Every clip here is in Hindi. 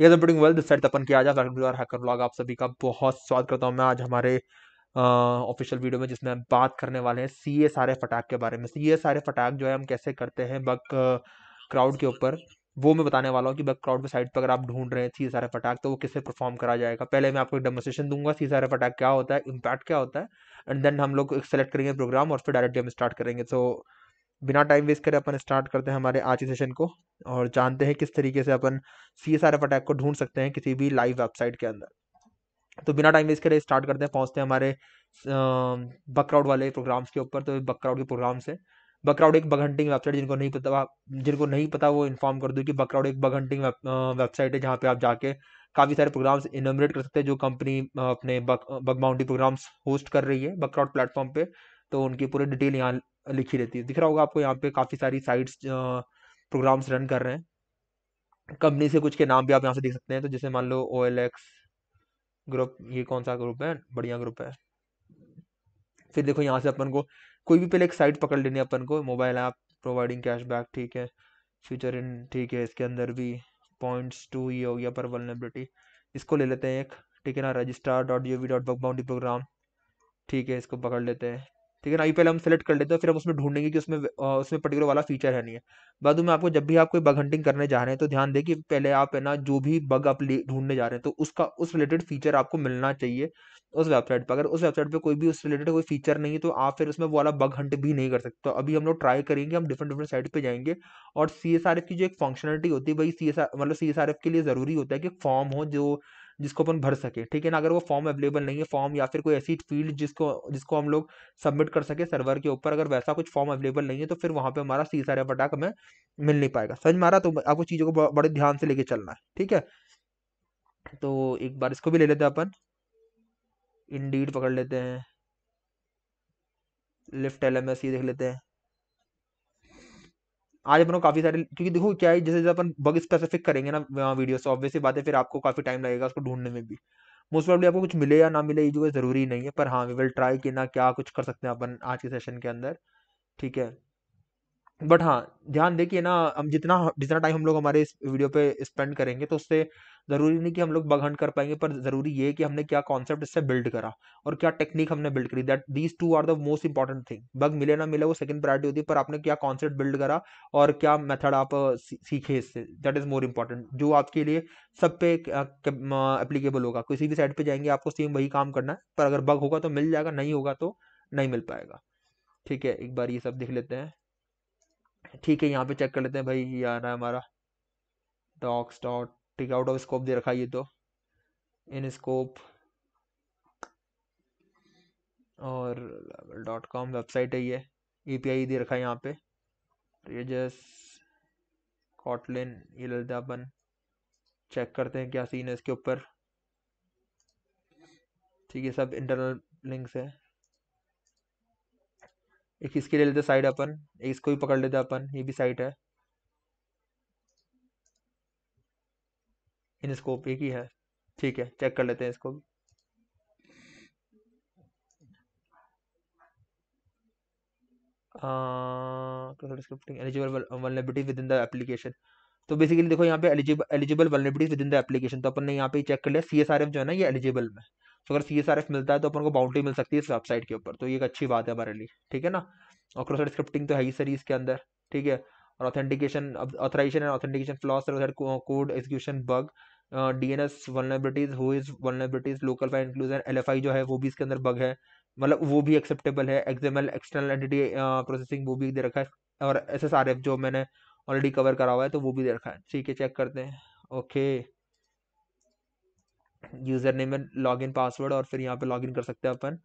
ये doing well this side Tapan किया जाए वेलकम टू हैकर ब्लॉग आप सभी का बहुत स्वागत करता हूँ मैं आज हमारे ऑफिशियल वीडियो में जिसमें हम बात करने वाले हैं C S R F attack के बारे में C S R F attack जो है हम कैसे करते हैं बग क्राउड के ऊपर वो मैं बताने वाला हूँ कि बग क्राउड की साइट पर अगर आप ढूंढ रहे हैं C S R F attack तो वो किससे परफॉर्म करा जाएगा पहले मैं आपको एक डेमोस्ट्रेशन दूंगा C S R F attack क्या होता है इम्पैक्ट क्या होता है एंड देन हम लोग सेलेक्ट करेंगे प्रोग्राम और फिर डायरेक्टली हम स्टार्ट करेंगे तो so, बिना टाइम वेस्ट करे अपन स्टार्ट करते हैं हमारे आज के सेशन को और जानते हैं किस तरीके से अपन C S R F attack को ढूंढ सकते हैं किसी भी लाइव वेबसाइट के अंदर तो बिना टाइम वेस्ट करे स्टार्ट करते हैं पहुंचते हैं हमारे बकराउड वाले प्रोग्राम्स के ऊपर तो बकराउड के प्रोग्राम्स है बकराउड एक बग हंटिंग वेबसाइट जिनको नहीं पता जिनको नहीं पता वो इन्फॉर्म कर दूँ कि बकराउड एक बग हंटिंग वेबसाइट है जहाँ पे आप जाके काफ़ी सारे प्रोग्राम्स इनोमरेट कर सकते हैं जो कंपनी अपने bug bug boundary programs host कर रही है बकराउड प्लेटफॉर्म पे तो उनकी पूरी डिटेल यहाँ लिखी रहती है दिख रहा होगा आपको यहाँ पे काफ़ी सारी साइट्स प्रोग्राम्स रन कर रहे हैं कंपनी से कुछ के नाम भी आप यहाँ से देख सकते हैं तो जैसे मान लो ओ ग्रुप ये कौन सा ग्रुप है बढ़िया ग्रुप है फिर देखो यहाँ से अपन को कोई भी पहले एक साइट पकड़ लेनी है अपन को मोबाइल ऐप प्रोवाइडिंग कैशबैक ठीक है फ्यूचर इन ठीक है इसके अंदर भी पॉइंट्स टू ये हो गया पर वलनेबिलिटी इसको ले लेते हैं एक ठीक है ना registrar dot O V dot bug boundary program ठीक है इसको पकड़ लेते हैं ठीक है ना आई पहले हम सेलेक्ट कर लेते हैं फिर हम उसमें ढूंढेंगे कि उसमें उसमें पर्टिकुलर वाला फीचर है नहीं है बाद में आपको जब भी आप कोई बग हंटिंग करने जा रहे हैं तो ध्यान दें कि पहले आप है ना जो भी बग आप ढूंढने जा रहे हैं तो उसका उस रिलेटेड फीचर आपको मिलना चाहिए उस वेबसाइट पर अगर उस वेबसाइट पर कोई भी उस रिलेटेड कोई फीचर नहीं है तो आप फिर उसमें वो वाला बग हंट भी नहीं कर सकते तो अभी हम लोग ट्राई करेंगे हम डिफरेंट डिफरेंट साइट पर जाएंगे और सी की जो एक फंक्शनलिटी होती है वही सी मतलब सी के लिए ज़रूरी होता है कि फॉर्म हो जो जिसको अपन भर सके ठीक है ना अगर वो फॉर्म अवेलेबल नहीं है फॉर्म या फिर कोई ऐसी फील्ड जिसको जिसको हम लोग सबमिट कर सके सर्वर के ऊपर अगर वैसा कुछ फॉर्म अवेलेबल नहीं है तो फिर वहाँ पर हमारा सी सारे अटैक हमें मिल नहीं पाएगा समझ मारा तो आपको चीज़ों को बड़े ध्यान से लेके चलना है ठीक है तो एक बार इसको भी ले लेते हैं अपन इंडीड पकड़ लेते हैं लिफ्ट एल ये देख लेते हैं आज अपनों को काफी सारे क्योंकि देखो क्या है जैसे जैसे अपन बग स्पेसिफिक करेंगे ना वीडियो से ऑब्वियसली बात है फिर आपको काफी टाइम लगेगा उसको ढूंढने में भी मोस्ट प्रॉब्ली आपको कुछ मिले या ना मिले ये जो जरूरी नहीं है पर हाँ वी विल ट्राई कि ना क्या कुछ कर सकते हैं अपन आज के सेशन के अंदर ठीक है बट हाँ ध्यान देखिए ना हम जितना जितना टाइम हम लोग हमारे इस वीडियो पे स्पेंड करेंगे तो उससे ज़रूरी नहीं कि हम लोग बघंड कर पाएंगे पर ज़रूरी ये कि हमने क्या कॉन्सेप्ट इससे बिल्ड करा और क्या टेक्निक हमने बिल्ड करी that these two are the most important thing bug मिले ना मिले वो सेकंड प्रायोरिटी होती है पर आपने क्या कॉन्सेप्ट बिल्ड करा और क्या मेथड आप सीखे इससे दैट इज़ मोर इंपॉर्टेंट जो आपके लिए सब पे एप्लीकेबल होगा किसी भी साइड पर जाएंगे आपको सेम वही काम करना है पर अगर बग होगा तो मिल जाएगा नहीं होगा तो नहीं मिल पाएगा ठीक है एक बार ये सब देख लेते हैं ठीक है यहाँ पे चेक कर लेते हैं भाई ये आ रहा है हमारा डॉक्स डॉट ठीक है आउट ऑफ स्कोप दे रखा है ये तो इन स्कोप और डॉट कॉम वेबसाइट है ये ई पी आई दे रखा है यहाँ पे ये जस कॉटलिन ये लेते अपन चेक करते हैं क्या सीन है इसके ऊपर ठीक है सब इंटरनल लिंक्स है एक इसकी ले लेते साइड अपन एक इसको भी पकड़ लेते अपन ये भी साइड है इन स्कोप एक ही है ठीक है चेक कर लेते हैं इसको भी एलिजिबल एप्लीकेशन तो बेसिकली तो देखो यहाँ पे eligible eligible vulnerability within the application तो अपन ने यहाँ पे चेक कर लिया सी एस आर एफ जो है ना ये एलिजिबल में तो अगर सी एस आर एफ मिलता है तो अपन को बाउंड्री मिल सकती है इस वेबसाइट के ऊपर तो ये एक अच्छी बात है हमारे लिए ठीक है ना और क्रॉस स्क्रिप्टिंग तो है ही सर इसके अंदर ठीक है और authentication authorization and authentication flaws code execution bug D N S vulnerabilities who is vulnerabilities local file inclusion L F I जो है वो भी इसके अंदर बग है मतलब वो भी एक्सेप्टेबल है एक्सएमएल एक्सटर्नल एंटिटी प्रोसेसिंग वो भी दे रखा है और एस एस आर एफ जो मैंने ऑलरेडी कवर करा हुआ है तो वो भी दे रखा है ठीक है चेक करते हैं okay user name and log in password और फिर यहाँ पे लॉग इन कर सकते हैं अपन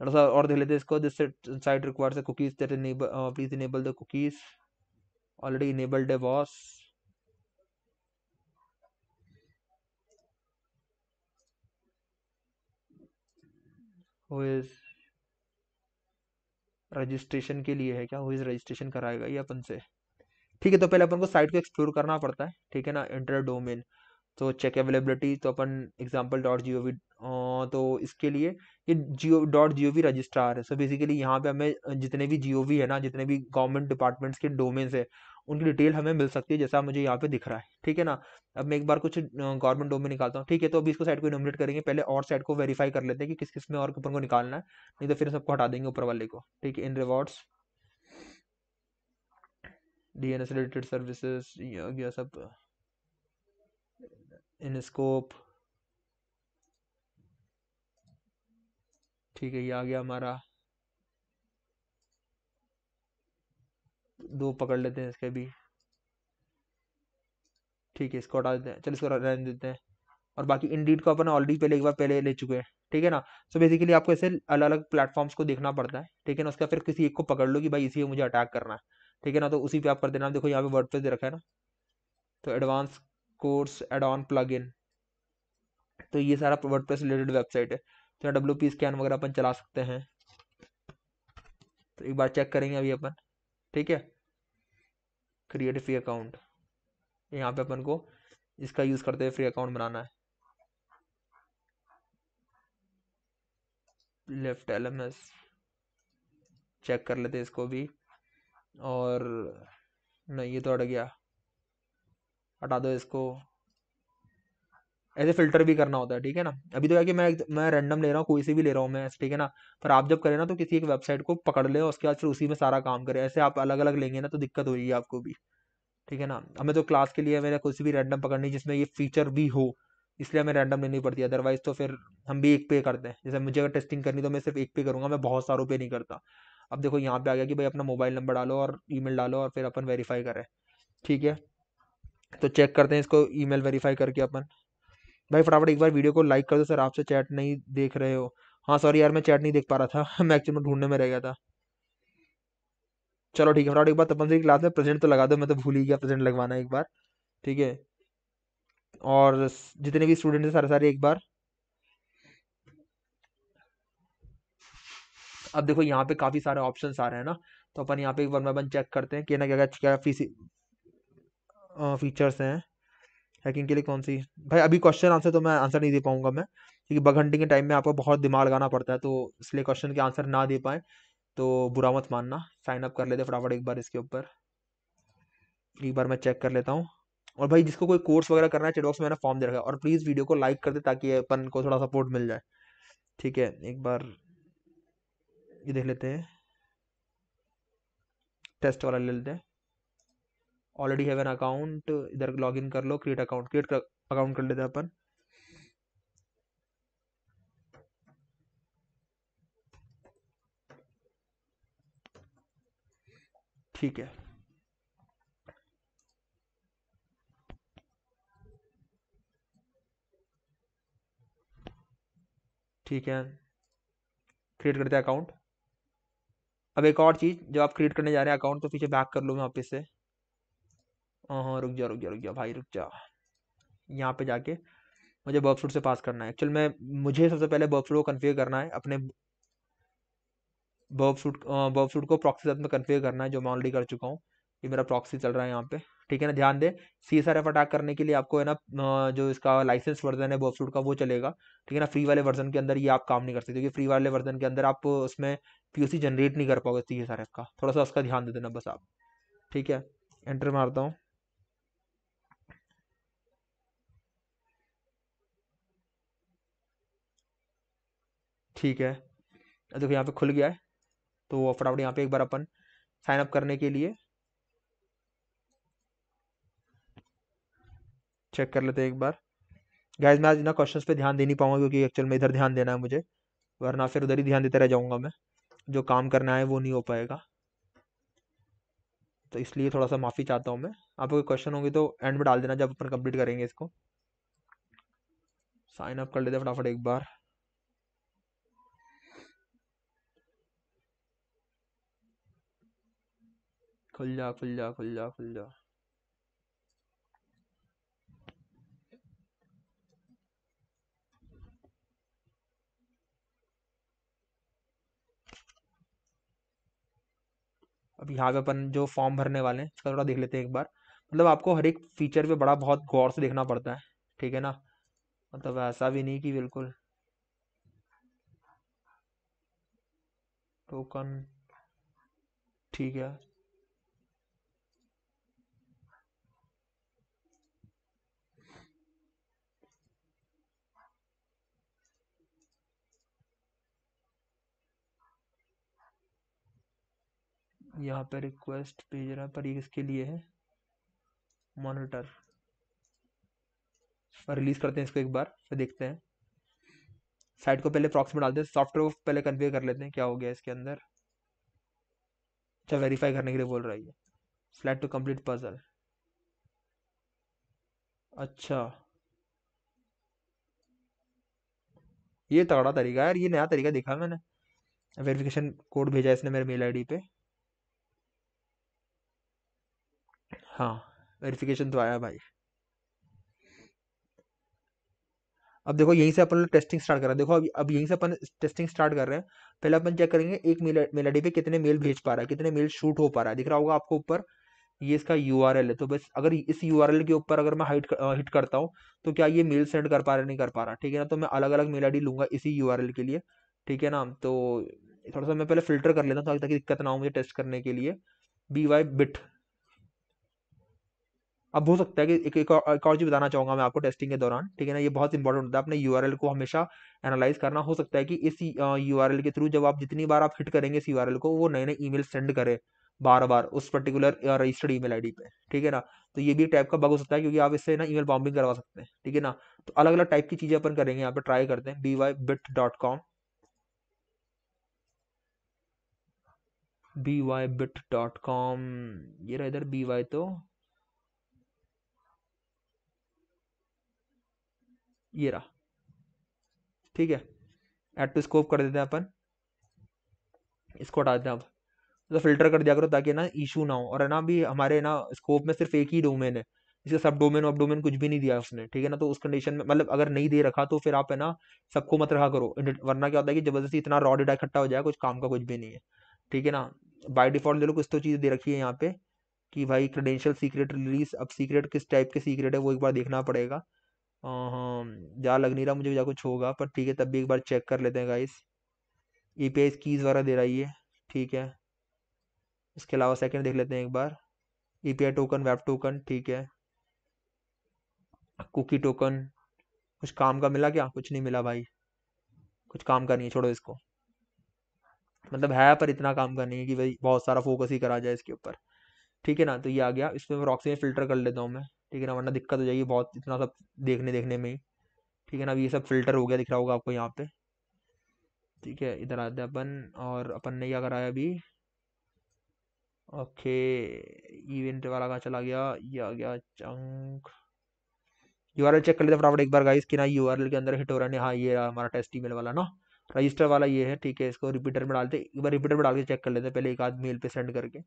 थोड़ा सा और देख लेते हैं इसको this site requires cookies that enable please enable the cookies already enabled है बॉस हु इज रजिस्ट्रेशन के लिए है क्या हु इज रजिस्ट्रेशन कराएगा ये अपन से ठीक है तो पहले अपन को साइट को एक्सप्लोर करना पड़ता है ठीक है ना इंटर डोमेन तो चेक अवेलेबिलिटी तो अपन example dot G O V तो इसके लिए ये जियो dot G O V registrar है सो बेसिकली यहाँ पे हमें जितने भी जी ओ वी है ना जितने भी गवर्नमेंट डिपार्टमेंट्स के डोमेन्स है उनकी डिटेल हमें मिल सकती है जैसा मुझे यहाँ पे दिख रहा है ठीक है ना अब मैं एक बार कुछ गवर्नमेंट डोमेन निकालता हूँ ठीक है तो अभी इसको साइड को नोमिनेट करेंगे पहले और साइड को वेरीफाई कर लेते हैं कि किस किस में और कूपन को निकालना है नहीं तो फिर सबको हटा देंगे ऊपर वाले को ठीक है in rewards D N S related services सब स्कोप ठीक है ये आ गया हमारा दो पकड़ लेते हैं इसके भी ठीक है इसको हटा देते हैं चलो इसको रहने देते हैं और बाकी इंडीड को अपन ऑलरेडी पहले एक बार पहले ले चुके हैं ठीक है ना सो so बेसिकली आपको ऐसे अलग अलग प्लेटफॉर्म्स को देखना पड़ता है ठीक है ना उसका फिर किसी एक को पकड़ लो कि भाई इसी पे मुझे अटैक करना है ठीक है ना तो उसी पे आप कर देना देखो यहाँ पे वर्ड पे दे रखा है ना तो advance course add on plug in तो ये सारा वर्ड प्रेस रिलेटेड वेबसाइट है तो यहाँ डब्ल्यू पी स्कैन वगैरह अपन चला सकते हैं तो एक बार चेक करेंगे अभी अपन ठीक है क्रिएट फ्री अकाउंट यहाँ पे अपन को इसका यूज़ करते हुए फ्री अकाउंट बनाना है left L M S check कर लेते इसको भी और नहीं ये तो अड़ गया हटा दो इसको ऐसे फिल्टर भी करना होता है ठीक है ना अभी तो क्या कि मैं मैं रैंडम ले रहा हूँ कोई से भी ले रहा हूँ मैं ठीक है ना पर आप जब करें ना तो किसी एक वेबसाइट को पकड़ ले उसके बाद फिर उसी में सारा काम करें ऐसे आप अलग अलग लेंगे ना तो दिक्कत होगी आपको भी ठीक है ना हमें तो क्लास के लिए मेरे कुछ भी रैंडम पकड़नी जिसमें ये फीचर भी हो इसलिए हमें रैंडम लेनी पड़ती है अदरवाइज तो फिर हम भी एक पे करते हैं जैसे मुझे अगर टेस्टिंग करनी तो मैं सिर्फ एक पे करूँगा मैं बहुत सारों पे नहीं करता अब देखो यहाँ पे आ गया कि भाई अपना मोबाइल नंबर डालो और ईमेल डालो और फिर अपन वेरीफाई करें ठीक है तो चेक करते हैं इसको ईमेल वेरीफाई करके अपन भाई फटाफट एक बार वीडियो को लाइक कर दो सर आपसे चैट नहीं देख रहे हो हाँ सॉरी यार मैं चैट नहीं देख पा रहा था मैं एक्चुअली मतलब ढूंढने में रह गया था चलो ठीक है फटाफट एक बार तपन सर क्लास में प्रेजेंट तो लगा दो मैं तो भूल ही गया प्रेजेंट लगवाना एक बार ठीक है और जितने भी स्टूडेंट हैं सारे सारे एक बार अब देखो यहाँ पे काफ़ी सारे ऑप्शंस आ रहे हैं ना तो अपन यहाँ पे एक बार मैं अपन चेक करते हैं कि ना क्या क्या फीस फीचर्स हैं हैकिंग के लिए कौन सी भाई अभी क्वेश्चन आंसर तो मैं आंसर नहीं दे पाऊंगा मैं क्योंकि बग हंटिंग के टाइम में आपको बहुत दिमाग लगाना पड़ता है तो इसलिए क्वेश्चन के आंसर ना दे पाए तो बुरा मत मानना साइन अप कर लेते फटाफट एक बार इसके ऊपर एक बार मैं चेक कर लेता हूँ और भाई जिसको कोई कोर्स वगैरह करना है चेटबॉक्स में मैंने फॉर्म दे रखा है और प्लीज़ वीडियो को लाइक कर दे ताकि अपन को थोड़ा सपोर्ट मिल जाए ठीक है एक बार ये देख लेते हैं टेस्ट वाला ले लेते हैं ऑलरेडी हैव एन अकाउंट इधर लॉग इन कर लो क्रिएट अकाउंट क्रिएट अकाउंट कर लेते हैं अपन ठीक है ठीक है क्रिएट करते हैं अकाउंट अब एक और चीज़ जब आप क्रिएट करने जा रहे हैं अकाउंट तो पीछे बैक कर लो मैं वापस से हाँ रुक जा रुक जा रुक जा भाई रुक जा यहाँ पे जाके मुझे बर्कसूट से पास करना है एक्चुअल मैं मुझे सबसे पहले बर्कसूट को कन्फिगर करना है अपने बर्कसूट बर्कसूट को प्रॉक्सी साथ में कन्फिगर करना है जो मैं ऑलरेडी कर चुका हूँ ये मेरा प्रॉक्सी चल रहा है यहाँ पे ठीक है ना ध्यान दे C S R F attack करने के लिए आपको है ना जो इसका लाइसेंस वर्जन है बर्फसूट का वो चलेगा ठीक है ना फ्री वाले वर्जन के अंदर ये आप काम नहीं कर सकते क्योंकि फ्री वाले वर्जन के अंदर आप उसमें पी जनरेट नहीं कर पाओगे सी एस आर एफ का थोड़ा सा उसका ध्यान दे देना बस आप ठीक है एंटर मारता हूँ ठीक है देखो यहाँ पे खुल गया है तो फटाफट यहाँ पे एक बार अपन साइन अप करने के लिए चेक कर लेते एक बार गाइज मैं आज ना क्वेश्चन पे ध्यान दे नहीं पाऊंगा क्योंकि एक्चुअल में इधर ध्यान देना है मुझे वरना फिर उधर ही ध्यान देते रह जाऊंगा मैं जो काम करना है वो नहीं हो पाएगा तो इसलिए थोड़ा सा माफ़ी चाहता हूँ मैं आपको क्वेश्चन होंगे तो एंड में डाल देना जब अपन कंप्लीट करेंगे इसको साइन अप कर लेते फटाफट एक बार खुल जा खुल जा खुल जा खुल जा अब यहाँ पे अपन जो फॉर्म भरने वाले हैं इसका थोड़ा देख लेते हैं एक बार मतलब आपको हर एक फीचर पे बड़ा बहुत गौर से देखना पड़ता है ठीक है ना मतलब ऐसा भी नहीं कि बिल्कुल टोकन ठीक है यहाँ पे रिक्वेस्ट भेज रहा है पर ये इसके लिए है मॉनिटर रिलीज करते हैं इसको एक बार फिर देखते हैं साइट को पहले प्रॉक्स में डालते हैं सॉफ्टवेयर को पहले कन्वे कर लेते हैं क्या हो गया इसके अंदर अच्छा वेरीफाई करने के लिए बोल रहा है फ्लैट टू कंप्लीट पजल अच्छा ये तगड़ा तरीका है यार ये नया तरीका देखा मैंने वेरिफिकेशन कोड भेजा इसने मेरे मेल आईडी पे हाँ वेरिफिकेशन तो आया भाई अब देखो यहीं से अपन लोग टेस्टिंग स्टार्ट कर रहे हैं देखो अभी अब यहीं से अपन टेस्टिंग स्टार्ट कर रहे हैं पहले अपन चेक करेंगे एक मेल मेल आई पे कितने मेल भेज पा रहा है कितने मेल शूट हो पा रहा है दिख रहा होगा आपको ऊपर ये इसका यू है तो बस अगर इस यू के ऊपर अगर मैं हाइट हिट करता हूँ तो क्या ये मेल सेंड कर पा रहा नहीं कर पा रहा ठीक है ना तो मैं अलग अलग मेल आई लूंगा इसी यू के लिए ठीक है ना तो थोड़ा सा मैं पहले फिल्टर कर लेता हूँ ताकि दिक्कत ना हो मुझे टेस्ट करने के लिए बी वाई बिट अब हो सकता है कि एक, एक, और, एक और चीज़ बताना चाहूंगा मैं आपको टेस्टिंग के दौरान ठीक है ना ये बहुत इंपॉर्टेंट होता है अपने यू को हमेशा एनालाइज करना हो सकता है कि इस यू के थ्रू जब आप जितनी बार आप हिट करेंगे इस यू को वो नए नए ई सेंड करे बार बार उस पर्टिकुलर रजिस्टर्ड ईमेल आईडी पे ठीक है ना तो ये भी टाइप का बग हो सकता है क्योंकि आप इससे ना ईमेल बॉम्बिंग करवा सकते हैं ठीक है ना तो अलग अलग टाइप की चीज़ें अपन करेंगे यहाँ पे ट्राई करते हैं B Y bit dot com B Y bit dot com ये इधर बी वाई तो ये रहा ठीक है ऐड टू स्कोप कर देते हैं अपन इसको हटा देते हैं आप तो फिल्टर कर दिया करो ताकि ना इशू ना हो और है ना भी हमारे ना स्कोप में सिर्फ एक ही डोमेन है इसका सब डोमेन अब डोमेन कुछ भी नहीं दिया उसने ठीक है ना तो उस कंडीशन में मतलब अगर नहीं दे रखा तो फिर आप है ना सबको मत रखा करो वरना क्या होता है कि जबरदस्ती इतना रॉ डेटा इकट्ठा हो जाए कुछ काम का कुछ भी नहीं है ठीक है ना बाय डिफॉल्ट ले लो कुछ तो चीज़ दे रखी है यहाँ पे कि भाई क्रेडेंशियल सीक्रेट रिलीज अब सीक्रेट किस टाइप के सीक्रेट है वो एक बार देखना पड़ेगा जहाँ लग नहीं रहा मुझे जहाँ कुछ होगा पर ठीक है तब भी एक बार चेक कर लेते हैं guys E P I keys वगैरह दे रहा है ये ठीक है इसके अलावा सेकंड देख लेते हैं एक बार E P I token web token ठीक है कुकी टोकन कुछ काम का मिला क्या कुछ नहीं मिला भाई कुछ काम का नहीं है छोड़ो इसको मतलब है पर इतना काम का नहीं है कि भाई बहुत सारा फोकस ही करा जाए इसके ऊपर ठीक है ना तो ये आ गया इसमें रॉक्सी में फिल्टर कर लेता हूँ मैं ठीक है ना वरना दिक्कत हो जाएगी बहुत इतना सब देखने देखने में ठीक है ना अभी ये सब फिल्टर हो गया दिख रहा होगा आपको यहाँ पे ठीक है इधर आते हैं अपन और अपन ने क्या कराया अभी ओके इवेंट वाला कहाँ चला गया ये आ गया chunk U R L check कर लेते फटाफट एक बार गाइस कि ना यू आर एल के अंदर हिट हो रहा है हाँ ये हमारा टेस्ट ईमेल वाला ना रजिस्टर वाला ये है ठीक है इसको रिपीटर में डालते एक बार रिपीटर में डाल के चेक कर लेते पहले एक आध मेल पे सेंड करके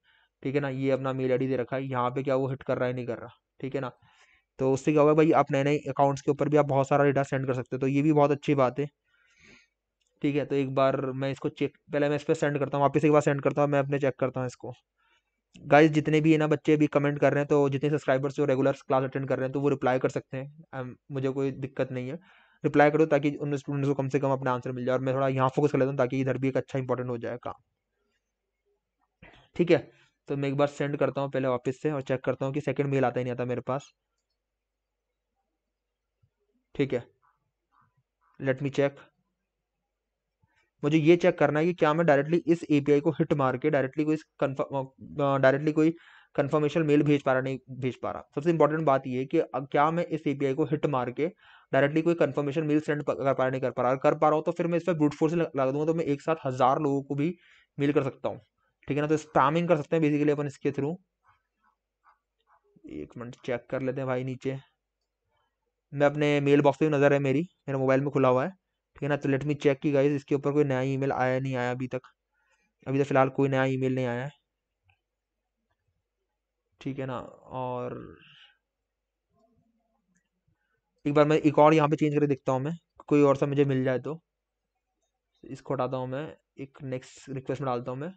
ठीक है ना ये अपना मेल आई दे रखा है यहाँ पे क्या वो हिट कर रहा है नहीं कर रहा ठीक है ना तो उससे क्या होगा भाई आप नए नए अकाउंट्स के ऊपर भी आप बहुत सारा डेटा सेंड कर सकते हो तो ये भी बहुत अच्छी बात है ठीक है तो एक बार मैं इसको चेक पहले मैं इस पर सेंड करता हूँ वापस एक बार सेंड करता हूँ मैं अपने चेक करता हूँ इसको गाइज जितने भी है ना बच्चे अभी कमेंट कर रहे हैं तो जितने सब्सक्राइबर्स जो रेगुलर क्लास अटेंड कर रहे हैं तो वो रिप्लाई कर सकते हैं um, मुझे कोई दिक्कत नहीं है रिप्लाई करो ताकि उन स्टूडेंट्स को कम से कम अपना आंसर मिल जाए और मैं थोड़ा यहाँ फोकस कर लेता हूँ ताकि इधर भी एक अच्छा इंपॉर्टेंट हो जाए काम ठीक है तो मैं एक बार सेंड करता हूँ पहले ऑफिस से और चेक करता हूँ कि सेकंड मेल आता ही नहीं आता मेरे पास ठीक है लेट मी चेक मुझे ये चेक करना है कि क्या मैं डायरेक्टली इस एपीआई को हिट मार के डायरेक्टली कोई कन्फर्म डायरेक्टली कोई कन्फर्मेशन मेल भेज पा रहा नहीं भेज पा रहा सबसे इंपॉर्टेंट बात ये कि क्या मैं इस एपीआई को हिट मार के डायरेक्टली कोई कन्फर्मेशन मेल सेंड कर पा रहा नहीं कर पा रहा कर पा रहा हूँ तो फिर मैं इस पर ब्रूट फोर्स लगा दूंगा तो मैं एक साथ हज़ार लोगों को भी मेल कर सकता हूँ ठीक है ना तो स्पैमिंग कर सकते हैं बेसिकली अपन इसके थ्रू एक मिनट चेक कर लेते हैं भाई नीचे मैं अपने मेल बॉक्स में नज़र है मेरी मेरा मोबाइल में खुला हुआ है ठीक है ना तो लेट मी चेक की गई इसके ऊपर कोई नया ईमेल आया नहीं आया अभी तक अभी तक तो फिलहाल कोई नया ईमेल नहीं आया है ठीक है ना और एक बार मैं एक और यहाँ पे चेंज करके देखता हूँ मैं कोई और सा मुझे मिल जाए तो इसको हटाता हूँ मैं एक नेक्स्ट रिक्वेस्ट में डालता हूँ मैं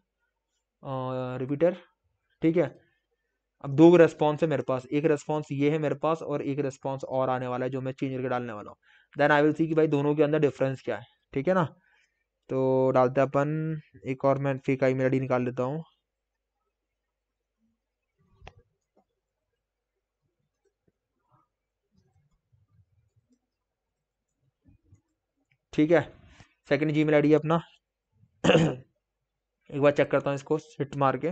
रिपीटर ठीक है अब दो रेस्पॉन्स है मेरे पास एक रेस्पॉन्स ये है मेरे पास और एक रेस्पॉन्स और आने वाला है जो मैं चेंज करके डालने वाला हूँ देन आई विल सी कि भाई दोनों के अंदर डिफरेंस क्या है ठीक है ना तो डालते हैं अपन एक और मैं फेक आई मेरा निकाल लेता हूँ ठीक है सेकंड जी मेल आई अपना एक बार चेक करता हूँ इसको हिट मार के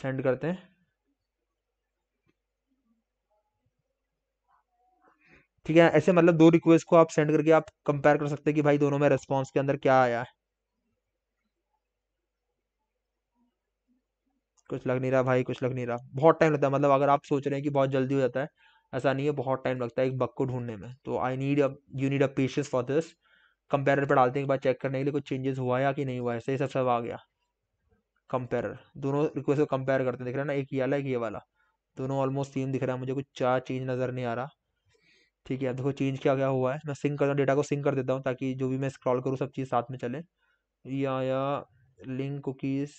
सेंड करते हैं ठीक है ऐसे मतलब दो रिक्वेस्ट को आप सेंड करके आप कंपेयर कर सकते हैं कि भाई दोनों में रेस्पॉन्स के अंदर क्या आया है कुछ लग नहीं रहा भाई कुछ लग नहीं रहा बहुत टाइम लगता है मतलब अगर आप सोच रहे हैं कि बहुत जल्दी हो जाता है ऐसा नहीं है बहुत टाइम लगता है एक बग को ढूंढने में तो I need you need a patience for this compare पर डालते हैं एक बार चेक करने के लिए कुछ चेंजेस हुआ या कि नहीं हुआ है सही सब सब आ गया कंपेयर दोनों रिक्वेस्ट को कंपेयर करते हैं दिख रहा है ना एक ये वाला एक ये वाला दोनों ऑलमोस्ट सेम दिख रहा है मुझे कुछ चार चेंज नज़र नहीं आ रहा ठीक है देखो चेंज क्या क्या हुआ है मैं सिंक करता हूँ डेटा को सिंक कर देता हूँ ताकि जो भी मैं स्क्रॉल करूँ सब चीज़ साथ में चले ये आया लिंक कुकीज़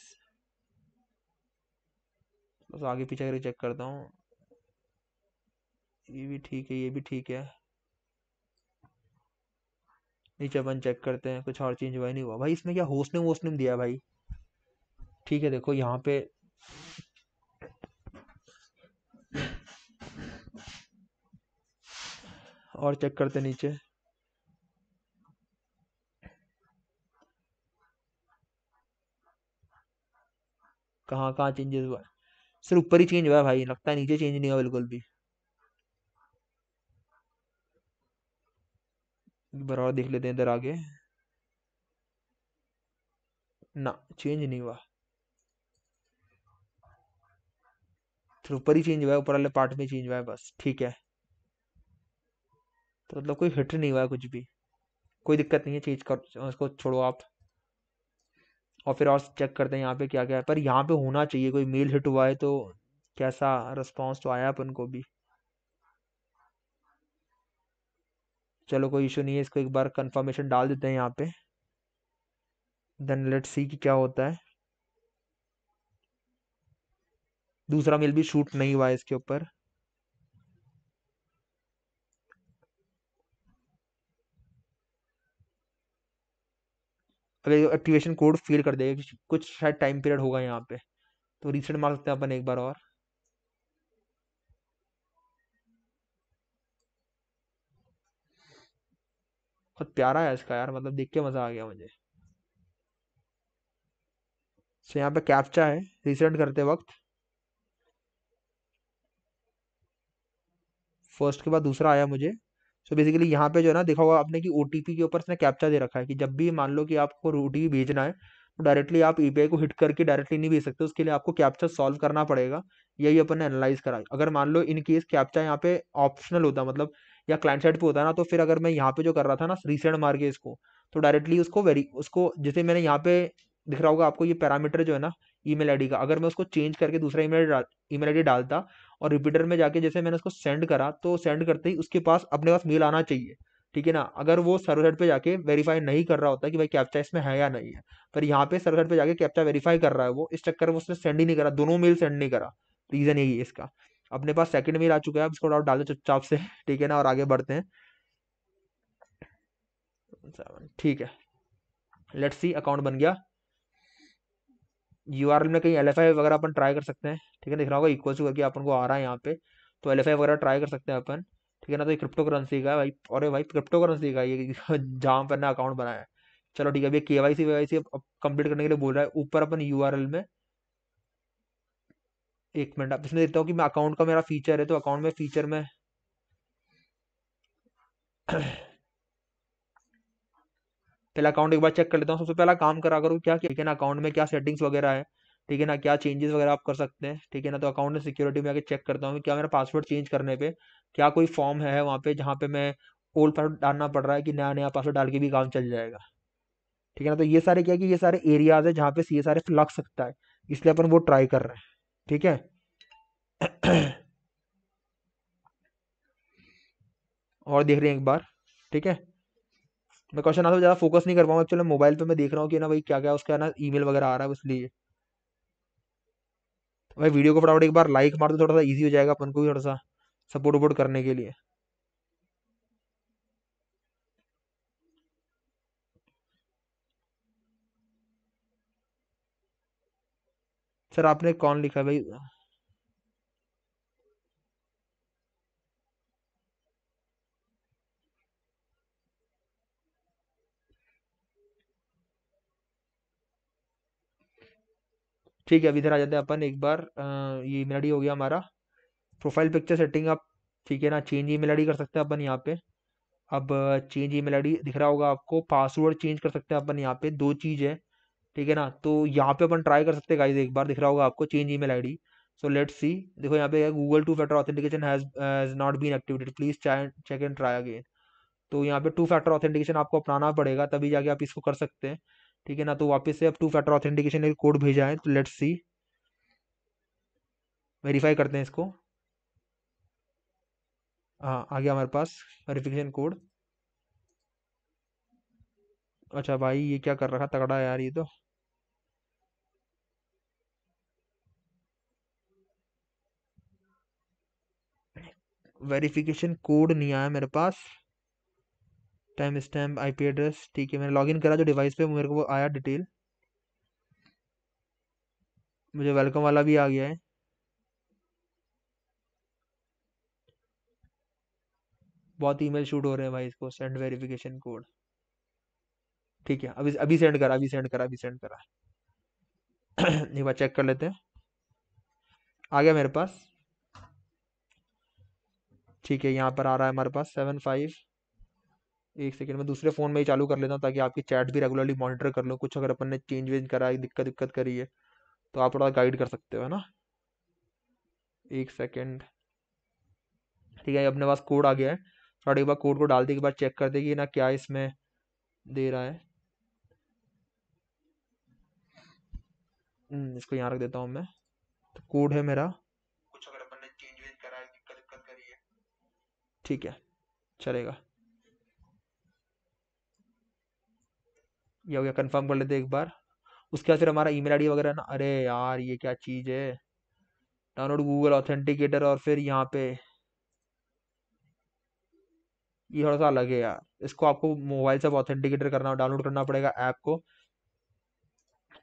बस आगे पीछे करके चेक करता हूँ ये भी ठीक है ये भी ठीक है नीचे अपन चेक करते हैं कुछ और चेंज हुआ नहीं हुआ भाई इसमें क्या होस्ट नेम दिया भाई ठीक है देखो यहाँ पे और चेक करते नीचे कहाँ कहाँ चेंजेस हुआ सिर्फ ऊपर ही चेंज हुआ है भाई लगता है नीचे चेंज नहीं हुआ बिल्कुल भी बार और देख लेते हैं इधर आगे ना चेंज नहीं हुआ फिर ऊपर ही चेंज हुआ है ऊपर वाले पार्ट में चेंज हुआ है बस ठीक है तो मतलब कोई हिट नहीं हुआ है कुछ भी कोई दिक्कत नहीं है चेंज कर उसको छोड़ो आप और फिर और चेक करते हैं यहाँ पे क्या क्या है पर यहाँ पे होना चाहिए कोई मेल हिट हुआ है तो कैसा रिस्पॉन्स तो आया अपन को भी चलो कोई इशू नहीं है इसको एक बार कंफर्मेशन डाल देते हैं यहाँ पे देन लेट सी कि क्या होता है दूसरा मेल भी शूट नहीं हुआ है इसके ऊपर अगर एक्टिवेशन कोड फील कर देगा कुछ शायद टाइम पीरियड होगा यहाँ पे तो रीसेट मार सकते हैं अपन एक बार और बहुत प्यारा है इसका यार मतलब देख के मज़ा आ गया मुझे सो यहाँ पे कैप्चा है रिसेंट करते वक्त फर्स्ट के बाद दूसरा आया मुझे सो so बेसिकली यहाँ पे जो है ना देखा होगा आपने कि ओ के ऊपर इसने कैप्चा दे रखा है कि जब भी मान लो कि आपको ओ भेजना है तो डायरेक्टली आप ई को हिट करके डायरेक्टली नहीं भेज सकते उसके लिए आपको कैप्चा सॉल्व करना पड़ेगा यही अपन ने एनालाइज करा अगर मान लो इन केस कैप्चा यहाँ पे ऑप्शनल होता मतलब या क्लाइंट साइड पे होता ना तो फिर अगर मैं यहाँ पे जो कर रहा था ना रीसेंड मार के इसको तो डायरेक्टली उसको वेरी उसको जैसे मैंने यहाँ पे दिख रहा होगा आपको ये पैरामीटर जो है ना ई मेल का अगर मैं उसको चेंज करके दूसरा ईमेल ई मेल डालता और रिपीटर में जाके जैसे मैंने उसको सेंड करा तो सेंड करते ही उसके पास अपने पास मेल आना चाहिए ठीक है ना अगर वो सर्वर साइड पे जाके वेरीफाई नहीं कर रहा होता कि भाई कैप्चा इसमें है या नहीं है पर यहाँ पे सर्वर साइड पे जाके कैप्चा वेरीफाई कर रहा है वो इस चक्कर में उसने सेंड ही नहीं करा दोनों मेल सेंड नहीं करा रीजन यही है इसका अपने पास सेकंड मील आ चुका है अब इसको डाउट डाल दो चुपचाप से ठीक है ना और आगे बढ़ते हैं ठीक है लेट्स सी अकाउंट बन गया यू में कहीं एल वगैरह अपन ट्राई कर सकते हैं ठीक है दिख रहा होगा इक्वल टू करके अपन को आ रहा है यहाँ पे तो एल वगैरह ट्राई कर सकते हैं अपन ठीक है ना तो ये क्रिप्टो करेंसी का भाई और भाई क्रिप्टो करेंसी का ये जहाँ पर ना अकाउंट बनाया है चलो ठीक है अभी K Y C Y C complete करने के लिए बोल रहा है ऊपर अपन यू में एक मिनट आप इसमें देखता हूँ कि मैं अकाउंट का मेरा फीचर है तो अकाउंट में फीचर में पहले अकाउंट एक बार चेक कर लेता हूँ सबसे पहला काम करा करूँ क्या ठीक है ना अकाउंट में क्या सेटिंग्स वगैरह है ठीक है ना क्या चेंजेस वगैरह आप कर सकते हैं ठीक है ना तो अकाउंट में सिक्योरिटी में आके चेक करता हूँ क्या मेरा पासवर्ड चेंज करने पे क्या कोई फॉर्म है वहाँ पे जहाँ पे मैं ओल्ड पासवर्ड डालना पड़ रहा है कि नया नया पासवर्ड डाल के भी काम चल जाएगा ठीक है ना तो ये सारे क्या कि ये सारे एरियाज है जहाँ पे सी सारे लग सकता है इसलिए अपन वो ट्राई कर रहे हैं ठीक है और देख रहे हैं एक बार ठीक है मैं क्वेश्चन आता ज़्यादा फोकस नहीं कर पाऊंगा एक्चुअली मोबाइल पे मैं देख रहा हूँ कि ना भाई क्या क्या उसका ना ईमेल वगैरह आ रहा है इसलिए भाई वीडियो को फटाफट एक बार लाइक मार दो थोड़ा सा ईजी हो जाएगा अपन को भी थोड़ा सा सपोर्ट वपोर्ट करने के लिए सर आपने कौन लिखा भाई ठीक है अब इधर आ जाते हैं अपन एक बार ये ईमेल हो गया हमारा प्रोफाइल पिक्चर सेटिंग आप ठीक है ना चेंज ईमेल आईडी कर सकते हैं अपन यहाँ पे अब चेंज ईमेल आईडी दिख रहा होगा आपको पासवर्ड चेंज कर सकते हैं अपन यहाँ पे दो चीज़ है ठीक है ना तो यहाँ पे अपन ट्राई कर सकते हैं गाइज एक बार दिख रहा होगा आपको change email ID so let see देखो यहाँ पे Google two factor authentication has not been activated please check and try again तो यहाँ पे टू फैक्टर ऑथेंटिकेशन आपको अपनाना पड़ेगा तभी जाके आप इसको कर सकते हैं ठीक है ना तो वापस से अब टू फैक्टर ऑथेंटिकेशन एक कोड भेजा है तो लेट्स सी वेरीफाई करते हैं इसको हाँ आ गया हमारे पास वेरिफिकेशन कोड अच्छा भाई ये क्या कर रखा तगड़ा यार ये तो वेरिफिकेशन कोड नहीं आया मेरे पास टाइम स्टैम्प आईपी एड्रेस ठीक है मैंने लॉगिन करा जो डिवाइस पे मेरे को वो आया डिटेल मुझे वेलकम वाला भी आ गया है बहुत ईमेल शूट हो रहे हैं भाई इसको सेंड वेरिफिकेशन कोड ठीक है अभी अभी सेंड करा अभी सेंड करा अभी सेंड करा एक बार चेक कर लेते हैं आ गया मेरे पास ठीक है यहाँ पर आ रहा है हमारे पास सेवन फाइव एक सेकेंड में दूसरे फ़ोन में ही चालू कर लेता हूँ ताकि आपकी चैट भी रेगुलरली मॉनिटर कर लूँ कुछ अगर अपन ने चेंज वेंज करा है दिक्कत दिक्कत करी है तो आप थोड़ा गाइड कर सकते हो है ना एक सेकेंड ठीक है अपने पास कोड आ गया है थोड़ा एक बार कोड को डाल दे एक बार चेक कर देगी ना क्या इसमें दे रहा है हम्म, इसको यहाँ रख देता हूँ मैं तो कोड है मेरा ठीक है चलेगा ये हो गया कन्फर्म कर लेते एक बार उसके बाद फिर हमारा ईमेल आईडी वगैरह ना अरे यार ये क्या चीज़ है डाउनलोड गूगल ऑथेंटिकेटर और फिर यहाँ पे ये थोड़ा सा अलग है यार इसको आपको मोबाइल से ऑथेंटिकेटर करना डाउनलोड करना पड़ेगा ऐप को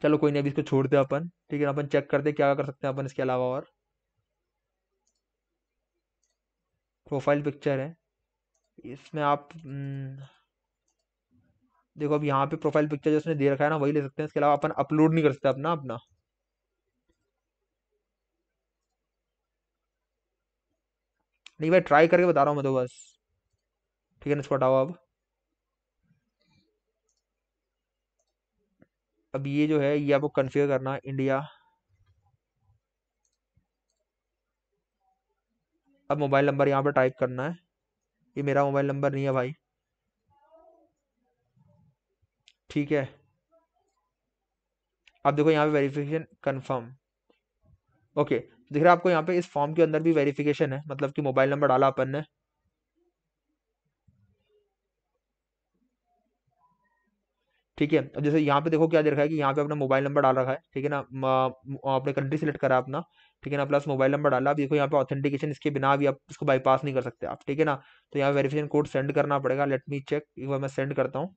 चलो कोई नहीं अभी इसको छोड़ते अपन ठीक है अपन चेक करते क्या कर सकते हैं अपन इसके अलावा और प्रोफाइल पिक्चर है इसमें आप हम्म, देखो अब यहाँ पे प्रोफाइल पिक्चर जो उसने दे रखा है ना वही ले सकते हैं इसके अलावा अपन अपलोड नहीं कर सकते अपना अपना नहीं भाई ट्राई करके बता रहा हूँ मैं तो बस ठीक है ना इसको हटाओ अब अब ये जो है ये आपको कन्फिगर करना इंडिया अब मोबाइल नंबर यहाँ पर टाइप करना है ये मेरा मोबाइल नंबर नहीं है भाई ठीक है अब देखो यहाँ पे वेरिफिकेशन कंफर्म ओके दिख रहा है आपको यहाँ पे इस फॉर्म के अंदर भी वेरिफिकेशन है मतलब कि मोबाइल नंबर डाला अपन ने ठीक है अब जैसे यहाँ पे देखो क्या दे रखा है कि यहाँ पे अपना मोबाइल नंबर डाल रखा है ठीक है ना अपने कंट्री सेलेक्ट करा अपना ठीक है ना प्लस मोबाइल नंबर डाला अब देखो यहाँ पे ऑथेंटिकेशन इसके बिना भी आप इसको बाईपास नहीं कर सकते आप ठीक है ना तो यहाँ वेरिफिकेशन कोड सेंड करना पड़ेगा लेट मी चेक एक बार मैं सेंड करता हूँ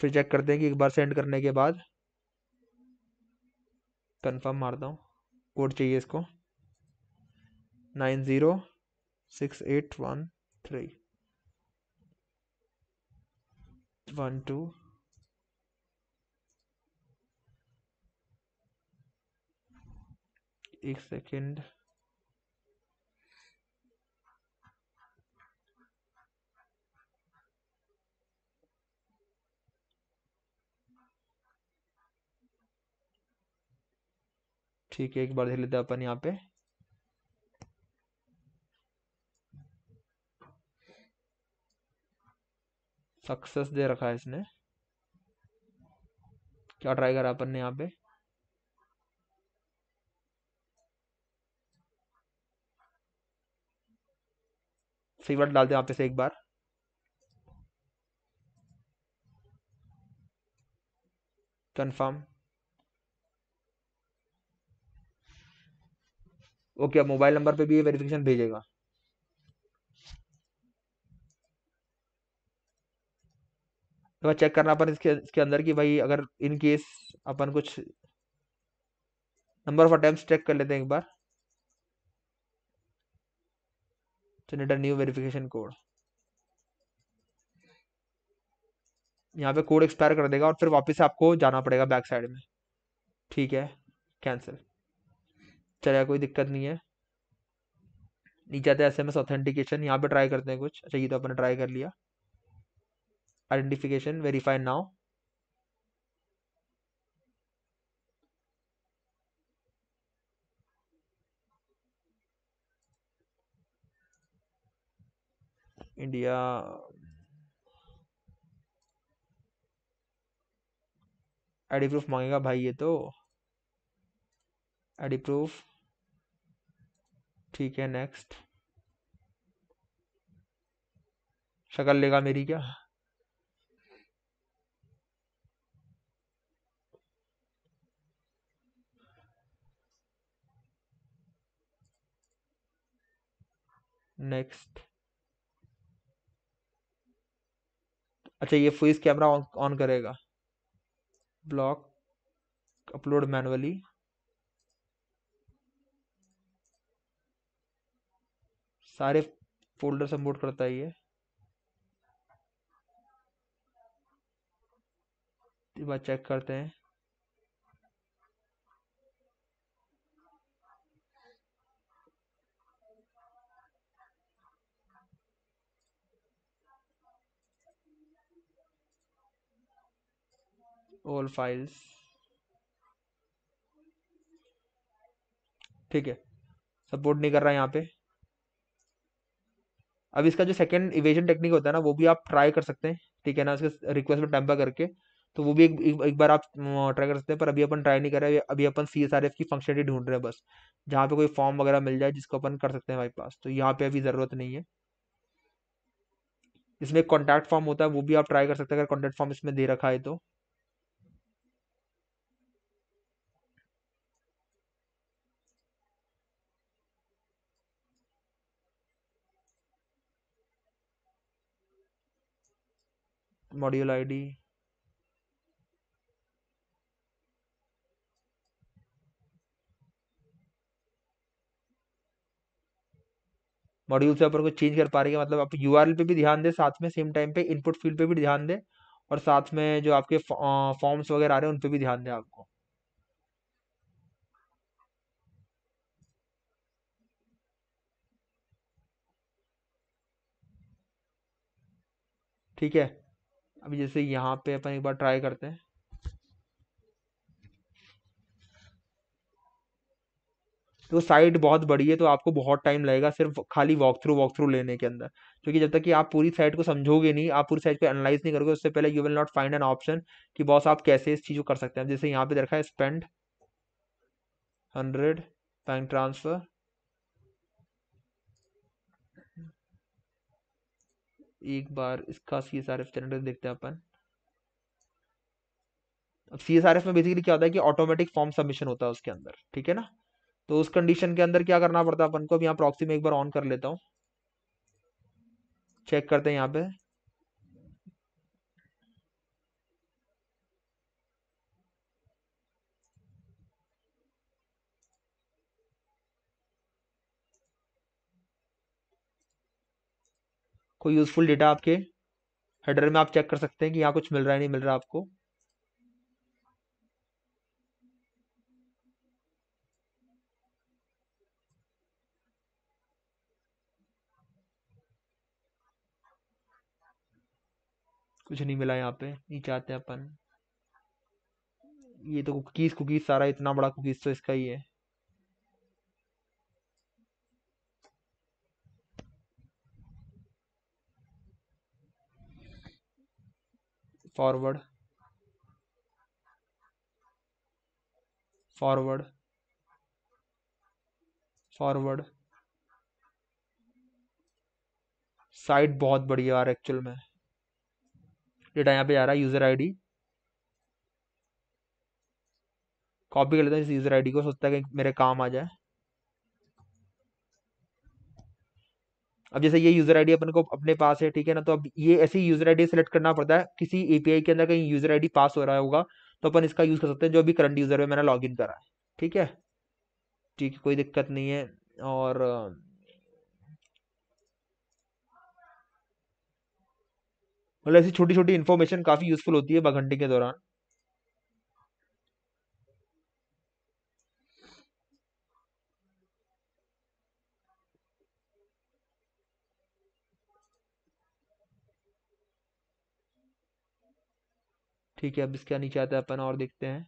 फिर चेक करते हैं कि एक बार सेंड करने के बाद कन्फर्म मारता हूँ कोड चाहिए इसको nine zero six eight one three one two एक सेकेंड ठीक है एक बार देख लेते हैं अपन यहाँ पे सक्सेस दे रखा है इसने क्या ट्राई करा अपन ने यहाँ पे सीवर्ड डालते हैं यहाँ पे से एक बार कंफर्म ओके अब मोबाइल नंबर पे भी ये वेरिफिकेशन भेजेगा तो चेक करना अपन इसके इसके अंदर की भाई अगर इन केस अपन कुछ नंबर ऑफ अटेम्प्ट चेक कर लेते हैं एक बार जनरेटर न्यू वेरिफिकेशन कोड यहाँ पे कोड एक्सपायर कर देगा और फिर वापस आपको जाना पड़ेगा बैक साइड में ठीक है कैंसिल चलेगा कोई दिक्कत नहीं है नीचे आते एस एम एस ऑथेंटिकेशन यहाँ पे ट्राई करते हैं कुछ अच्छा ये तो अपने ट्राई कर लिया identification verify now india ID proof मांगेगा भाई ये तो आईडी प्रूफ ठीक है नेक्स्ट शक्ल लेगा मेरी क्या नेक्स्ट अच्छा ये फ्रीज कैमरा ऑन करेगा ब्लॉक अपलोड मैनुअली सारे फोल्डर सपोर्ट करता है ये बार चेक करते हैं ऑल फाइल्स ठीक है सपोर्ट नहीं कर रहा यहाँ पे अब इसका जो सेकंड इवेजन टेक्निक होता है ना वो भी आप ट्राई कर सकते हैं ठीक है ना इसके रिक्वेस्ट में टेम्पर करके तो वो भी एक, एक, बार आप ट्राई कर सकते हैं पर अभी अपन ट्राई नहीं कर रहे अभी अपन सी एस आर एफ की फंक्शनिटी ढूंढ रहे हैं बस जहाँ पे कोई फॉर्म वगैरह मिल जाए जिसको अपन कर सकते हैं हमारे पास तो यहाँ पे अभी ज़रूरत नहीं है इसमें कॉन्टैक्ट फॉर्म होता है वो भी आप ट्राई कर सकते हैं अगर कॉन्टैक्ट फॉर्म इसमें दे रखा है तो मॉड्यूल आईडी मॉड्यूल से ऊपर को चेंज कर पा रही है मतलब आप यू पे भी ध्यान दें साथ में सेम टाइम पे इनपुट फील्ड पे भी ध्यान दें और साथ में जो आपके फॉर्म्स वगैरह आ रहे हैं उन पे भी ध्यान दें आपको ठीक है अभी जैसे यहाँ पे अपन एक बार ट्राई करते हैं तो साइट बहुत बड़ी है तो आपको बहुत टाइम लगेगा सिर्फ खाली वॉक थ्रू वॉक थ्रू लेने के अंदर क्योंकि जब तक कि आप पूरी साइट को समझोगे नहीं आप पूरी साइट को एनालाइज नहीं करोगे उससे पहले you will not find an option कि बॉस आप कैसे इस चीज़ को कर सकते हैं जैसे यहाँ पे देखा है स्पेंड हंड्रेड बैंक ट्रांसफर एक बार इसका C S R F standard देखते हैं अपन अब सी एस आर एफ में बेसिकली क्या होता है कि ऑटोमेटिक फॉर्म सबमिशन होता है उसके अंदर ठीक है ना तो उस कंडीशन के अंदर क्या करना पड़ता है अपन को अब यहाँ प्रॉक्सी में एक बार ऑन कर लेता हूँ चेक करते हैं यहाँ पे कोई यूजफुल डेटा आपके हेडर में आप चेक कर सकते हैं कि यहाँ कुछ मिल रहा है नहीं मिल रहा आपको कुछ नहीं मिला यहाँ पे नहीं चाहते अपन ये तो कुकीज कुकीज सारा इतना बड़ा कुकीज तो इसका ही है फॉरवर्ड फॉरवर्ड फॉरवर्ड साइट बहुत बढ़िया यार एक्चुअल में डेटा यहाँ पे आ रहा है यूजर आईडी कॉपी कर लेते हैं इस यूजर आईडी को सोचता है कि मेरे काम आ जाए अब जैसे ये यूजर आईडी अपन को अपने पास है ठीक है ना तो अब ये ऐसी यूजर आईडी सेलेक्ट करना पड़ता है किसी एपीआई के अंदर कहीं यूजर आईडी पास हो रहा होगा तो अपन इसका यूज कर सकते हैं जो भी करंट यूजर है मैंने लॉग इन करा है ठीक है ठीक है कोई दिक्कत नहीं है और मतलब ऐसी छोटी छोटी इन्फॉर्मेशन काफी यूजफुल होती है घंटे के दौरान ठीक है अब इसके नीचे आते हैं अपन और देखते हैं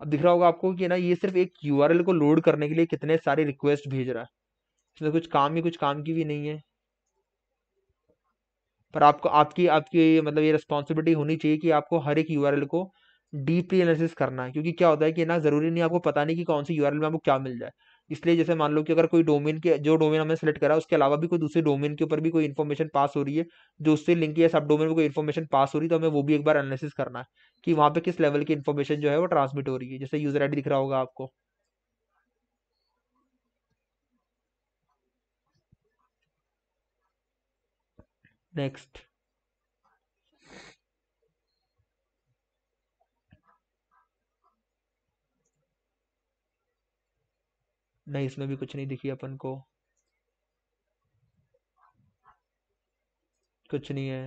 अब दिख रहा होगा आपको कि ना ये सिर्फ एक यूआरएल को लोड करने के लिए कितने सारे रिक्वेस्ट भेज रहा है इसमें कुछ काम ही कुछ काम की भी नहीं है पर आपको आपकी आपकी मतलब ये रिस्पॉन्सिबिलिटी होनी चाहिए कि आपको हर एक यूआरएल को डीपली एनालिसिस करना है क्योंकि क्या होता है कि ना जरूरी नहीं आपको पता नहीं कि कौन सी यू में आपको क्या मिल जाए इसलिए जैसे मान लो कि अगर कोई डोमेन के जो डोमेन हमने सेलेक्ट करा उसके अलावा भी कोई दूसरे डोमेन के ऊपर भी कोई इन्फॉर्मेशन पास हो रही है जो उससे लिंक या सब डोमेन में कोई इन्फॉर्मेशन पास हो रही है तो हमें वो भी एक बार एनालिसिस करना है कि वहाँ पे किस लेवल की इन्फॉर्मेशन जो है वो ट्रांसमिट हो रही है जैसे यूजर आईडी दिख रहा होगा आपको नेक्स्ट नहीं इसमें भी कुछ नहीं दिखी अपन को कुछ नहीं है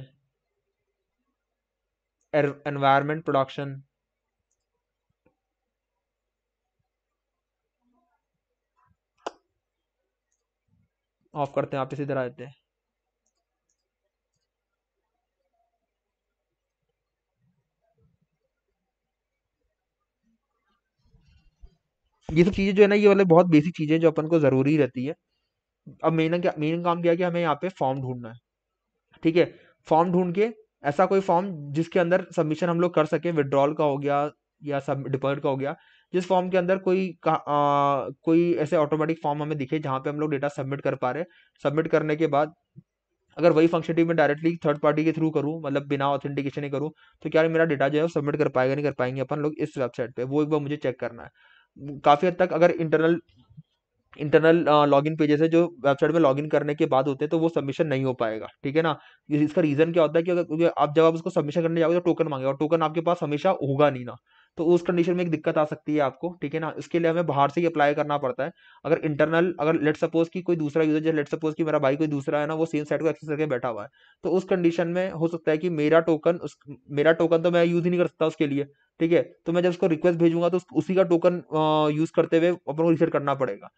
एनवायरमेंट प्रोडक्शन ऑफ करते हैं आप इसी तरह देते हैं ये सब चीज़ें जो है ना ये वाले बहुत बेसिक चीज़ें जो अपन को ज़रूरी रहती है अब मेन क्या मेन काम क्या है कि हमें यहाँ पे फॉर्म ढूंढना है ठीक है फॉर्म ढूंढ के ऐसा कोई फॉर्म जिसके अंदर सबमिशन हम लोग कर सके विड्रॉल का हो गया या सब डिपोजिट का हो गया जिस फॉर्म के अंदर कोई आ, कोई ऐसे ऑटोमेटिक फॉर्म हमें दिखे जहाँ पे हम लोग डेटा सबमिट कर पा रहे सबमिट करने के बाद अगर वही फंक्शनिटी में डायरेक्टली थर्ड पार्टी के थ्रू करूँ मतलब बिना ऑथेंटिकेशन ही करूँ तो क्या मेरा डेटा जो है सबमिट कर पाएगा नहीं कर पाएंगे अपन लोग इस वेबसाइट पे वो एक बार मुझे चेक करना है काफ़ी हद तक अगर internal internal log in pages है जो वेबसाइट में लॉग इन करने के बाद होते हैं तो वो सबमिशन नहीं हो पाएगा ठीक है ना इसका रीज़न क्या होता है कि अगर आप जब आप उसको सबमिशन करने जाओगे तो टोकन मांगेगा और टोकन आपके पास हमेशा होगा नहीं ना तो उस कंडीशन में एक दिक्कत आ सकती है आपको ठीक है ना इसके लिए हमें बाहर से ही अप्लाई करना पड़ता है अगर इंटरनल अगर लेट सपोज कि कोई दूसरा यूजर जैसे लेट सपोज कि मेरा भाई कोई दूसरा है ना वो सेम साइड को एक्सेस करके बैठा हुआ है तो उस कंडीशन में हो सकता है कि मेरा टोकन उस मेरा टोकन तो मैं यूज ही नहीं कर सकता उसके लिए ठीक है तो मैं जब उसको रिक्वेस्ट भेजूंगा तो उसी का टोकन यूज करते हुए अपन को रिसेट करना पड़ेगा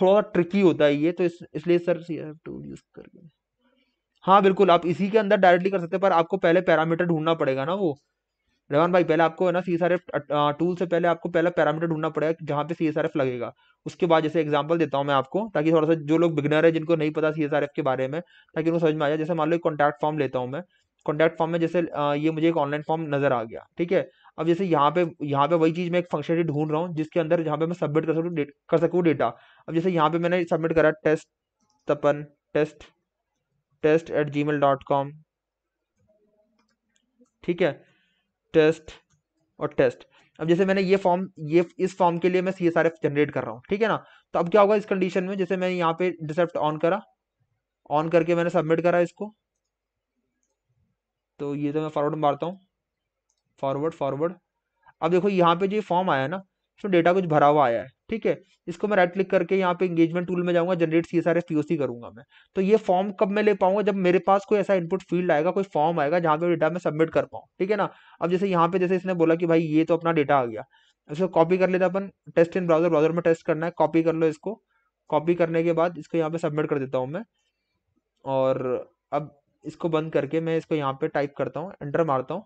थोड़ा सा ट्रिकी होता है ये तो इसलिए सर टू यूज करके हाँ बिल्कुल आप इसी के अंदर डायरेक्टली कर सकते हैं पर आपको पहले पैरामीटर ढूंढना पड़ेगा ना वो रहमान भाई पहले आपको है ना C S R F tool से पहले आपको पहला पैरामीटर ढूंढना पड़ेगा जहाँ पे सी एस आर एफ लगेगा उसके बाद जैसे एग्जाम्पल देता हूँ मैं आपको ताकि थोड़ा सा जो लोग बिगनर है जिनको नहीं पता सी एस आर एफ के बारे में ताकि उनको समझ में आ जाए जैसे मान लो एक कॉन्टैक्ट फॉर्म लेता हूँ मैं कॉन्टैक्ट फॉर्म में जैसे ये मुझे एक ऑनलाइन फॉर्म नजर आ गया ठीक है अब जैसे यहाँ पे यहाँ पे वही चीज मैं एक फंक्शनलिटी ढूंढ रहा हूँ जिसके अंदर जहाँ पे मैं सबमिट कर सकूँ कर सकूँ डेटा अब जैसे यहाँ पे मैंने सबमिट करा test Tapan test test at Gmail dot com ठीक है टेस्ट और टेस्ट अब जैसे मैंने ये फॉर्म ये इस फॉर्म के लिए मैं सी जनरेट कर रहा हूँ ठीक है ना तो अब क्या होगा इस कंडीशन में जैसे मैंने यहाँ पे डिसेप्ट ऑन करा ऑन करके मैंने सबमिट करा इसको तो ये तो मैं फॉरवर्ड मारता हूँ फॉरवर्ड फॉरवर्ड अब देखो यहाँ पे जो फॉर्म आया ना इसमें डेटा कुछ भरा हुआ आया है ठीक है इसको मैं राइट क्लिक करके यहाँ पे एंगेजमेंट टूल में जाऊंगा generate C S R S POC करूंगा मैं तो ये फॉर्म कब मैं ले पाऊंगा जब मेरे पास कोई ऐसा इनपुट फील्ड आएगा कोई फॉर्म आएगा जहाँ पे डेटा मैं सबमिट कर पाऊँ ठीक है ना अब जैसे यहाँ पे जैसे इसने बोला कि भाई ये तो अपना डेटा आ गया इसको कॉपी कर लेते अपन टेस्ट इन ब्राउजर ब्राउजर में टेस्ट करना है कॉपी कर लो इसको कॉपी करने के बाद इसको यहाँ पे सबमिट कर देता हूँ मैं और अब इसको बंद करके मैं इसको यहाँ पे टाइप करता हूँ एंटर मारता हूँ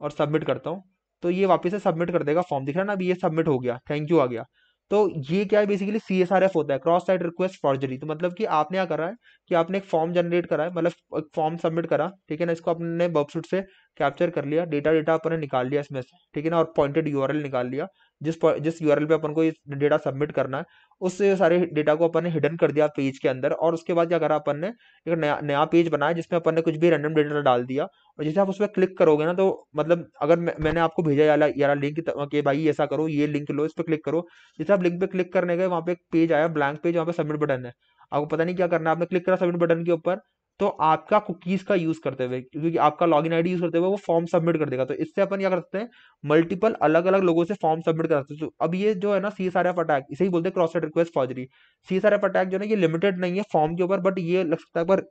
और सबमिट करता हूँ तो ये वापस से सबमिट कर देगा फॉर्म दिख रहा है ना अभी ये सबमिट हो गया थैंक यू आ गया तो ये क्या है basically C S R F होता है क्रॉस साइड रिक्वेस्ट फॉर्जरी तो मतलब कि आपने क्या करा है कि आपने एक फॉर्म जनरेट करा है मतलब एक फॉर्म सबमिट करा ठीक है ना इसको अपने बर्बसूट से कैप्चर कर लिया डेटा डेटा अपने निकाल लिया इसमें से ठीक है ना और पॉइंटेड यू निकाल लिया जिस जिस यू पे अपन को ये डेटा सबमिट करना है उस सारे डेटा को अपन ने हिडन कर दिया पेज के अंदर और उसके बाद क्या करा अपन ने एक नया नया पेज बनाया जिसमें अपन ने कुछ भी रैंडम डेटा डाल दिया और जैसे आप उस पर क्लिक करोगे ना तो मतलब अगर मैं, मैंने आपको भेजा याला यारा लिंक के भाई ऐसा करो ये लिंक लो इस पर क्लिक करो जैसे आप लिंक पे क्लिक करने गए वहाँ पे एक पेज आया ब्लैंक पेज वहाँ पे सबमिट बटन है आपको पता नहीं क्या करना है आपने क्लिक करा सबमिट बटन के ऊपर तो आपका कुकीज का यूज करते हुए क्योंकि आपका लॉगिन आईडी यूज करते हुए वो फॉर्म सबमिट कर देगा तो इससे अपन क्या कर सकते हैं मल्टीपल अलग अलग लोगों से फॉर्म सबमिट कर सकते हैं तो अब ये जो है ना सी एस एफ अटैक इसे ही बोलते हैं cross request forgery C S F attack जो है ना ये लिमिटेड नहीं है फॉर्म के ऊपर बट ये लग सकता है पर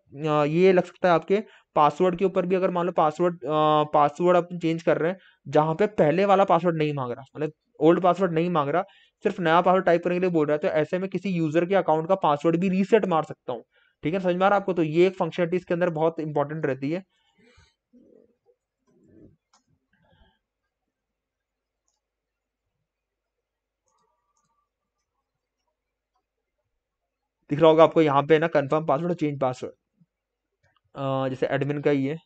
ये लग सकता है आपके पासवर्ड के ऊपर भी अगर मान लो पासवर्ड पासवर्ड अपन चेंज कर रहे हैं जहां पे पहले वाला पासवर्ड नहीं मांग रहा मतलब ओल्ड पासवर्ड नहीं मांग रहा सिर्फ नया पासवर्ड टाइप करने के लिए बोल रहा है तो ऐसे में किसी यूजर के अकाउंट का पासवर्ड भी रीसेट मार सकता हूँ ठीक है समझ में आ रहा है आपको तो ये एक फंक्शनलिटी इसके अंदर बहुत इंपॉर्टेंट रहती है दिख रहा होगा आपको यहां पे ना कंफर्म पासवर्ड और चेंज पासवर्ड जैसे एडमिन का ये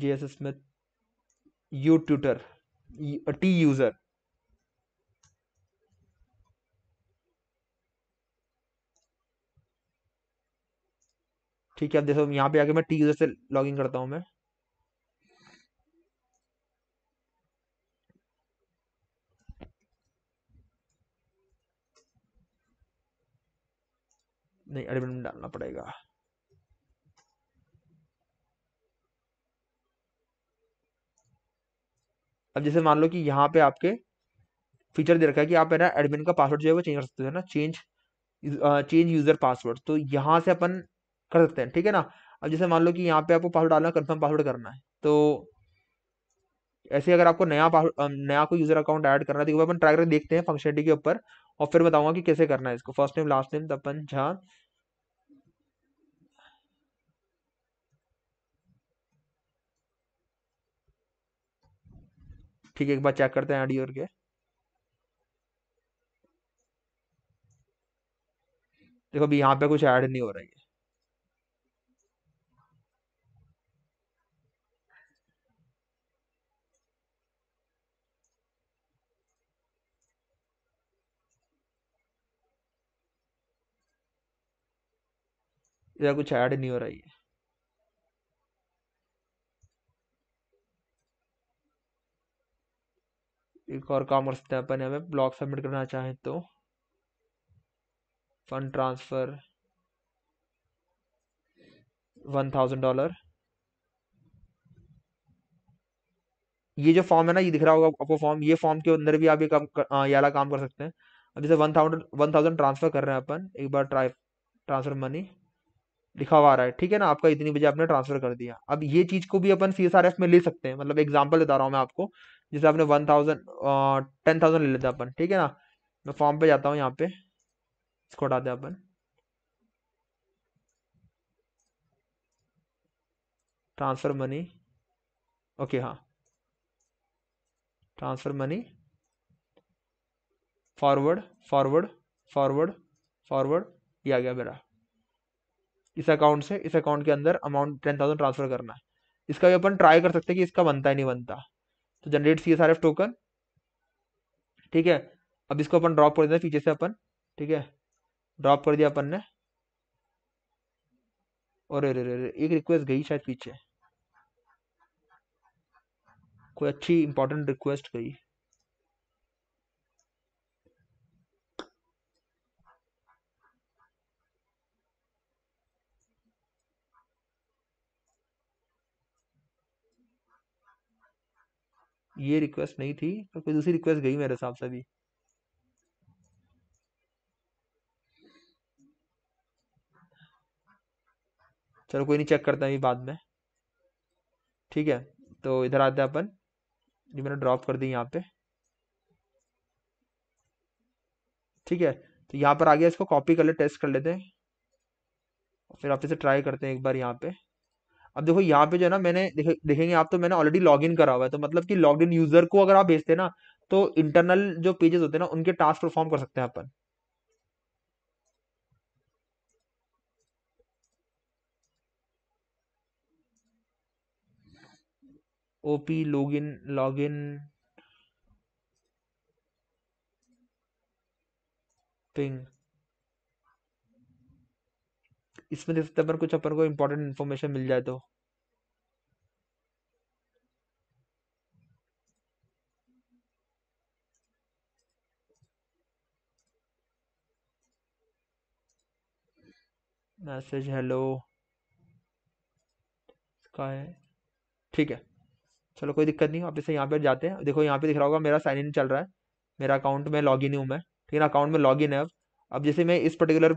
J S Smith U tutor T user ठीक है अब देखो यहाँ पे आके मैं टी यूजर से लॉग इन करता हूँ मैं नहीं एडमिन डालना पड़ेगा अब जैसे मान लो कि यहाँ पे आपके फीचर दे रखा है कि आप है ना एडमिन का पासवर्ड जो है वो चेंज कर सकते हो ना चेंज चेंज यूजर पासवर्ड तो यहाँ से अपन कर सकते हैं ठीक है ना अब जैसे मान लो कि यहाँ पे आपको पासवर्ड डालना कन्फर्म पासवर्ड करना है तो ऐसे अगर आपको नया पासवर्ड नया कोई यूजर अकाउंट ऐड करना है तो अपन ट्राई करके देखते हैं फंक्शनिटी के ऊपर और फिर बताऊंगा कि कैसे करना है इसको first name last name Tapan Jha ठीक है एक बार चेक करते हैं और के देखो अभी यहाँ पे कुछ ऐड नहीं हो रहा है इधर कुछ ऐड नहीं हो रहा है एक और काम कर सकते हैं अपन हमें ब्लॉग सबमिट करना चाहें तो fund transfer one thousand dollar ये जो फॉर्म है ना ये दिख रहा होगा आपको फॉर्म ये फॉर्म के अंदर भी आप ये काम हाँ, ये काम कर सकते हैं अब जैसे one thousand one thousand transfer कर रहे हैं अपन एक बार ट्राई ट्रांसफर मनी लिखा हुआ आ रहा है ठीक है ना आपका इतनी बजे आपने ट्रांसफर कर दिया अब ये चीज को भी अपन सी में ले सकते हैं मतलब एग्जाम्पल बता रहा हूँ मैं आपको जैसे आपने वन थाउजेंड टेन थाउजेंड ले लेते अपन ठीक है ना मैं फॉर्म पे जाता हूँ यहाँ पे इसको दे अपन ट्रांसफर मनी ओके हाँ transfer money forward forward forward forward ये आ गया मेरा इस अकाउंट से इस अकाउंट के अंदर अमाउंट टेन थाउजेंड ट्रांसफर करना है इसका भी अपन ट्राई कर सकते हैं कि इसका बनता ही नहीं बनता तो generate C S R F token ठीक है अब इसको अपन ड्रॉप कर देते हैं पीछे से अपन ठीक है ड्रॉप कर दिया अपन ने और अरे अरे एक रिक्वेस्ट गई शायद पीछे कोई अच्छी इंपॉर्टेंट रिक्वेस्ट गई ये रिक्वेस्ट नहीं थी पर कोई दूसरी रिक्वेस्ट गई मेरे हिसाब से अभी चलो कोई नहीं चेक करते हैं अभी बाद में ठीक है तो इधर आते हैं अपन जी मैंने ड्रॉप कर दी यहाँ पे ठीक है तो यहाँ पर आ गया इसको कॉपी कर ले टेस्ट कर लेते हैं फिर आप इसे ट्राई करते हैं एक बार यहाँ पे अब देखो यहाँ पे जो है ना मैंने देखे, देखेंगे आप तो मैंने ऑलरेडी लॉग इन करा हुआ है तो मतलब कि लॉग इन यूजर को अगर आप भेजते ना तो इंटरनल जो पेजेस होते हैं ना उनके टास्क परफॉर्म कर सकते हैं अपन OP log in log in ping इसमें जैसे अपन कुछ अपन को इम्पोर्टेंट इन्फॉर्मेशन मिल जाए तो मैसेज हेलो का है ठीक है चलो कोई दिक्कत नहीं आप इसे यहाँ पर जाते हैं देखो यहाँ पे दिख रहा होगा मेरा साइन इन चल रहा है मेरा अकाउंट में लॉग इन हूँ मैं ठीक है अकाउंट में लॉग इन है अब अब जैसे मैं इस पर्टिकुलर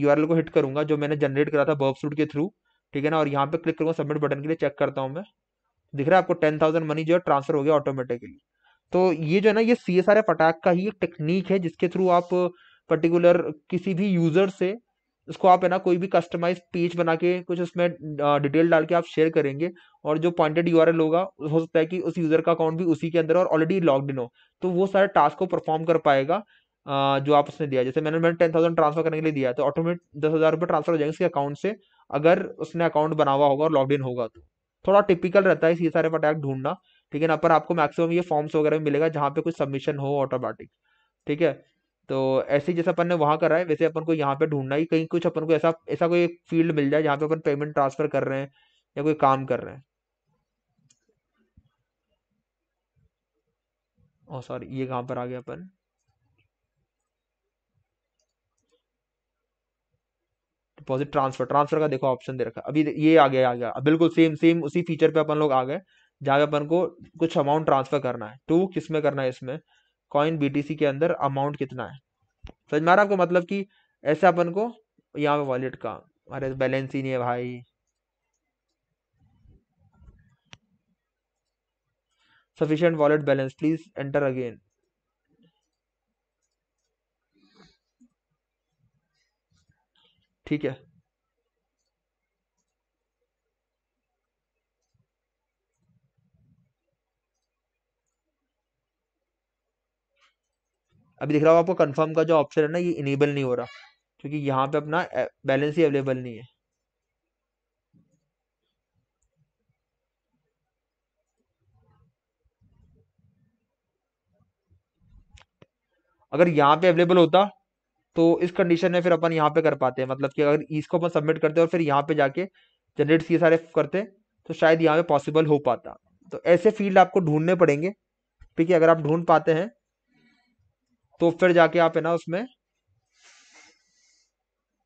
यूआरएल को हिट करूंगा जो मैंने जनरेट करा था बर्ब सूट के थ्रू ठीक है ना और यहाँ पे क्लिक करूंगा सबमिट बटन के लिए चेक करता हूँ मैं दिख रहा है आपको टेन थाउजेंड मनी जो है ट्रांसफर हो गया ऑटोमेटिकली तो ये जो है ना ये C S R F attack का ही एक टेक्निक है जिसके थ्रू आप पर्टिकुलर किसी भी यूजर से उसको आप है ना कोई भी कस्टमाइज पेज बना के कुछ उसमें डिटेल डाल के आप शेयर करेंगे और जो पॉइंटेड यू होगा हो सकता है कि उस यूजर का अकाउंट भी उसी के अंदर और ऑलरेडी लॉग इन हो तो वो सारे टास्क को परफॉर्म कर पाएगा जो आप उसने दिया जैसे मैंने मैंने टेन थाउजेंड ट्रांसफर करने के लिए दिया तो ऑटोमेटिक दस हज़ार रुपये ट्रांसफर हो जाएंगे उसके अकाउंट से अगर उसने अकाउंट बना हुआ होगा और लॉग इन होगा तो थोड़ा टिपिकल रहता है C S R F attack ढूंढना ठीक है ना पर आपको मैक्सिमम ये फॉर्म्स वगैरह में मिलेगा जहाँ पे कुछ सबमिशन हो ऑटोमेटिक ठीक है तो ऐसे जैसे अपन ने वहाँ करा है वैसे अपन को यहाँ पे ढूंढना ही कहीं कुछ अपन को ऐसा ऐसा कोई एक फील्ड मिल जाए जहाँ पे अपन पेमेंट ट्रांसफर कर रहे हैं या कोई काम कर रहे हैं और सॉरी ये कहाँ पर आ गया अपन डिपॉजिट ट्रांसफर ट्रांसफर का देखो ऑप्शन दे रखा अभी ये आ गया आ गया बिल्कुल सेम सेम उसी फीचर पे अपन लोग आ गए जहाँ पे अपन को कुछ अमाउंट ट्रांसफर करना है टू किस में करना है इसमें कॉइन बीटीसी के अंदर अमाउंट कितना है समझ मारा आपको मतलब कि ऐसे अपन को यहाँ पे वॉलेट का अरे बैलेंस ही नहीं है भाई sufficient wallet balance please enter again ठीक है अभी दिख रहा होगा आपको कंफर्म का जो ऑप्शन है ना ये इनेबल नहीं हो रहा क्योंकि यहाँ पे अपना बैलेंस ही अवेलेबल नहीं है अगर यहाँ पे अवेलेबल होता तो इस कंडीशन में फिर अपन यहाँ पे कर पाते हैं मतलब कि अगर इसको अपन सबमिट करते हैं और फिर यहाँ पे जाके जनरेट सी सारे करते तो शायद यहाँ पे पॉसिबल हो पाता तो ऐसे फील्ड आपको ढूंढने पड़ेंगे ठीक है अगर आप ढूंढ पाते हैं तो फिर जाके आप है ना उसमें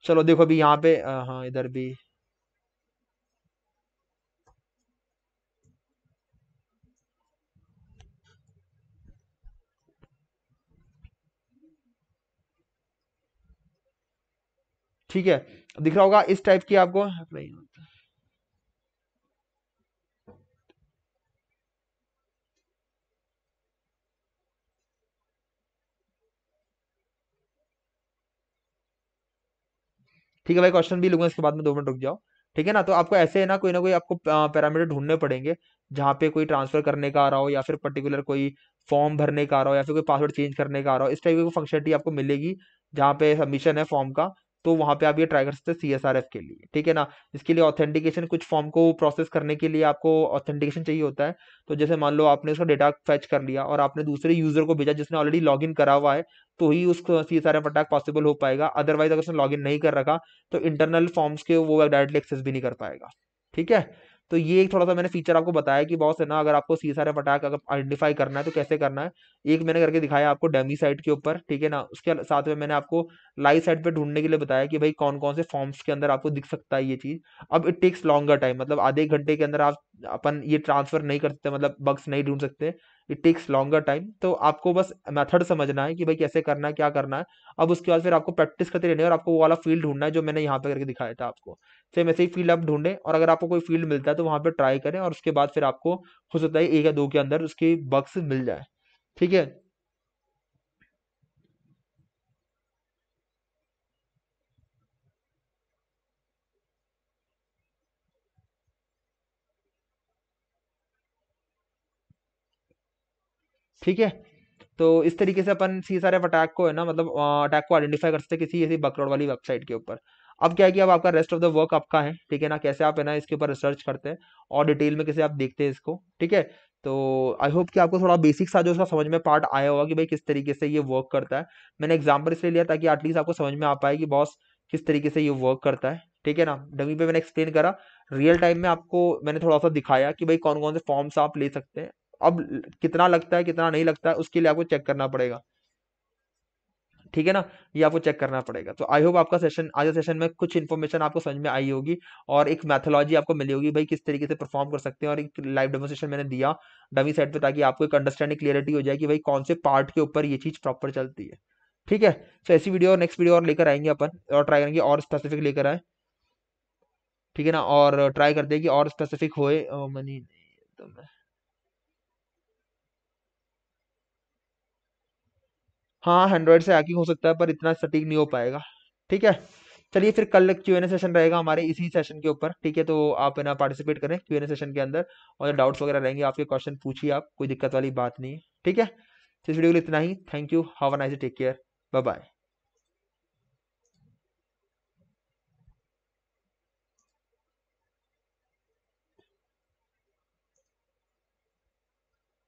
चलो देखो अभी यहाँ पे हाँ, हाँ इधर भी ठीक है दिख रहा होगा इस टाइप की आपको अप्लाई ठीक है भाई क्वेश्चन भी लूंगा इसके बाद में दो मिनट रुक जाओ ठीक है ना तो आपको ऐसे है ना कोई ना कोई आपको पैरामीटर ढूंढने पड़ेंगे जहां पे कोई ट्रांसफर करने का आ रहा हो या फिर पर्टिकुलर कोई फॉर्म भरने का आ रहा हो या फिर कोई पासवर्ड चेंज करने का आ रहा हो इस टाइप की फंक्शनिटी आपको मिलेगी जहाँ पे सबमिशन है फॉर्म का तो वहां पे आप ये ट्राई कर सकते हैं एफ के लिए ठीक है ना इसके लिए ऑथेंटिकेशन कुछ फॉर्म को प्रोसेस करने के लिए आपको ऑथेंटिकेशन चाहिए होता है तो जैसे मान लो आपने उसका डेटा फैच कर लिया और आपने दूसरे यूजर को भेजा जिसने ऑलरेडी लॉग इन करा हुआ है तो ही उसको C S R F attack possible हो पाएगा अदरवाइज अगर उसने लॉग इन नहीं कर रखा तो इंटरनल फॉर्म्स के वो डायरेक्टली एक्सेस भी नहीं कर पाएगा ठीक है तो ये एक थोड़ा सा मैंने फीचर आपको बताया कि बॉस है ना अगर आपको सी सारे अटैक अगर आइडेंटिफाई करना है तो कैसे करना है एक मैंने करके दिखाया आपको डेमी साइट के ऊपर ठीक है ना उसके साथ में मैंने आपको लाइव साइट पर ढूंढने के लिए बताया कि भाई कौन कौन से फॉर्म्स के अंदर आपको दिख सकता है ये चीज़ अब इट टेक्स लॉन्गर टाइम मतलब आधे घंटे के अंदर आप अपन ये ट्रांसफर नहीं कर सकते मतलब बग्स नहीं ढूंढ सकते इट टेक्स लॉन्गर टाइम तो आपको बस मेथड समझना है कि भाई कैसे करना है क्या करना है अब उसके बाद फिर आपको प्रैक्टिस करते रहने और आपको वो वाला फील्ड ढूंढना है जो मैंने यहाँ पे करके दिखाया था आपको सेम ऐसे ही फील्ड आप ढूंढें और अगर आपको कोई फील्ड मिलता है तो वहाँ पर ट्राई करें और उसके बाद फिर आपको हो सकता है एक या दो के अंदर उसकी बक्स मिल जाए ठीक है ठीक है तो इस तरीके से अपन सी सारे अटैक को है ना मतलब अटैक को आइडेंटिफाई कर सकते हैं किसी ऐसी बकरोड़ वाली वेबसाइट के ऊपर अब क्या है कि अब आपका रेस्ट ऑफ द वर्क आपका है ठीक है ना कैसे आप है ना इसके ऊपर रिसर्च करते हैं और डिटेल में कैसे आप देखते हैं इसको ठीक है तो आई होप कि आपको थोड़ा बेसिक सा जो उसका समझ में पार्ट आया होगा कि भाई किस तरीके से ये वर्क करता है मैंने एग्जाम्पल इसलिए लिया ताकि एटलीस्ट आपको समझ में आ पाए कि बॉस किस तरीके से ये वर्क करता है ठीक है ना डमी पे मैंने एक्सप्लेन करा रियल टाइम में आपको मैंने थोड़ा सा दिखाया कि भाई कौन कौन से फॉर्म्स आप ले सकते हैं अब कितना लगता है कितना नहीं लगता है उसके लिए आपको चेक करना पड़ेगा ठीक है ना ये आपको चेक करना पड़ेगा तो आई होप आपका सेशन आज सेशन में कुछ इन्फॉर्मेशन आपको समझ में आई होगी और एक मैथोलॉजी आपको मिली होगी भाई किस तरीके से परफॉर्म कर सकते हैं और एक लाइव डेमोस्ट्रेशन मैंने दिया डमी सेट पे ताकि आपको एक अंडरस्टैंडिंग क्लियरिटी हो जाए कि भाई कौन से पार्ट के ऊपर ये चीज़ प्रॉपर चलती है ठीक है सो तो ऐसी वीडियो और नेक्स्ट वीडियो और लेकर आएंगे अपन और ट्राई करेंगे और स्पेसिफिक लेकर आए ठीक है ना और ट्राई करते हैं कि और स्पेसिफिक होए मनी तो मैं हाँ हंड्रेड से हैकिंग हो सकता है पर इतना सटीक नहीं हो पाएगा ठीक है चलिए फिर कल क्यू एन ए सेशन रहेगा हमारे इसी सेशन के ऊपर ठीक है तो आप ना पार्टिसिपेट करें क्यू एन ए सेशन के अंदर और डाउट्स वगैरह रहेंगे आपके क्वेश्चन पूछिए आप कोई दिक्कत वाली बात नहीं है ठीक है इस वीडियो के लिए इतना ही thank you have a nice take care bye bye